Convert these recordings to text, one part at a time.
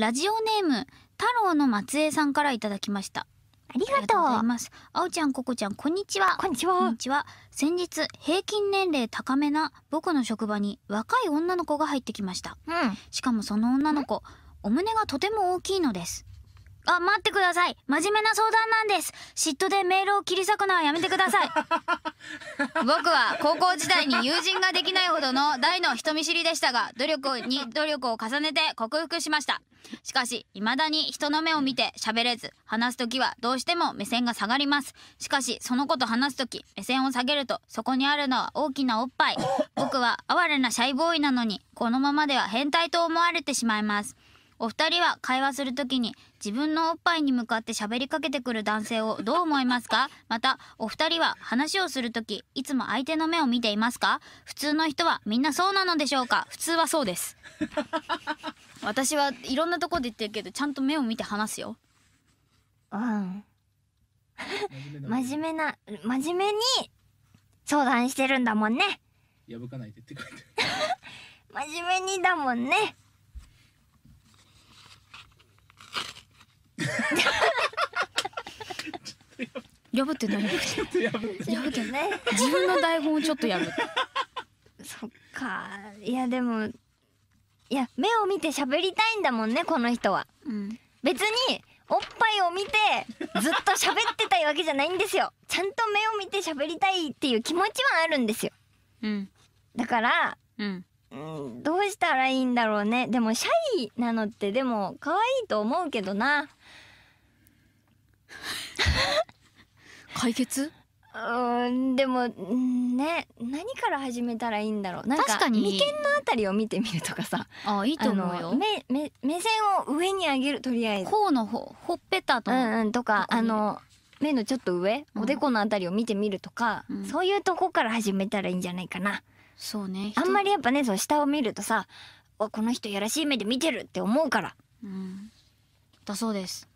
ラジオネーム太郎の松江さんからいただきましたありがとうございます。あおちゃん、ここちゃん、こんにちは。こんにちは。こんにちは。先日、平均年齢高めな僕の職場に若い女の子が入ってきました。うん、しかもその女の子、お胸がとても大きいのです。あ、待ってください。真面目な相談なんです。嫉妬でメールを切り裂くのはやめてください。僕は高校時代に友人ができないほどの大の人見知りでしたが、努力に努力を重ねて克服しました。しかし、未だに人の目を見て喋れず、話す時はどうしても目線が下がります。しかし、その子と話す時、目線を下げると、そこにあるのは大きなおっぱい。僕は哀れなシャイボーイなのに、このままでは変態と思われてしまいます。お二人は会話するときに自分のおっぱいに向かって喋りかけてくる男性をどう思いますかまたお二人は話をするときいつも相手の目を見ていますか普通の人はみんなそうなのでしょうか普通はそうです私はいろんなとこで言ってるけどちゃんと目を見て話すようん真面目な真面目に相談してるんだもんね破かないでって書いて 真面目にだもんね 破ってない。ちょっ破ってない。破ってない。自分の台本をちょっと破っそっか。いやでも、いや目を見て喋りたいんだもんねこの人は。うん、別におっぱいを見てずっと喋ってたいわけじゃないんですよ。ちゃんと目を見て喋りたいっていう気持ちはあるんですよ。うん。だから、うん。どうしたらいいんだろうね。でもシャイなのってでも可愛いと思うけどな。解決うんでもね何から始めたらいいんだろうなんか眉間のあたりを見てみるとかさあいいと思うよ目目目線を上に上げるとりあえず頬のほほっぺたと,、うんうん、とかあの目のちょっと上、おでこのあたりを見てみるとか、うん、そういうとこから始めたらいいんじゃないかな。そうねあんまりやっぱねその下を見るとさこの人やらしい目で見てるって思うから。うん、だそうです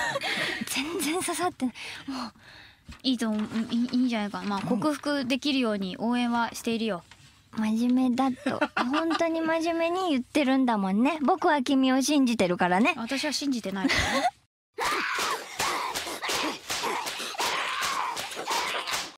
全然刺さってないもういいといいんじゃないかまあ克服できるように応援はしているよ、うん、真面目だと 本当に真面目に言ってるんだもんね僕は君を信じてるからね私は信じてないからね